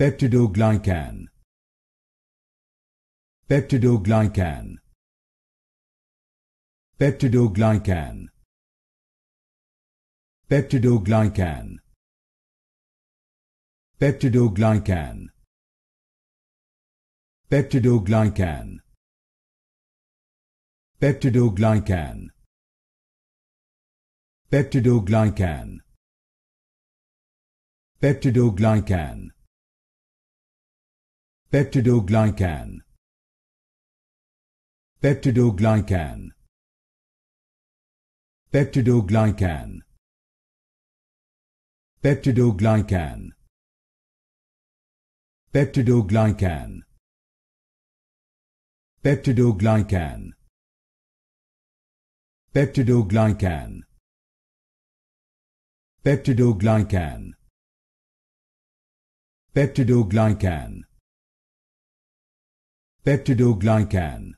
peptidoglycan peptidoglycan peptidoglycan peptidoglycan peptidoglycan peptidoglycan peptidoglycan peptidoglycan peptidoglycan peptidoglycan peptidoglycan peptidoglycan peptidoglycan peptidoglycan peptidoglycan peptidoglycan peptidoglycan peptidoglycan peptidoglycan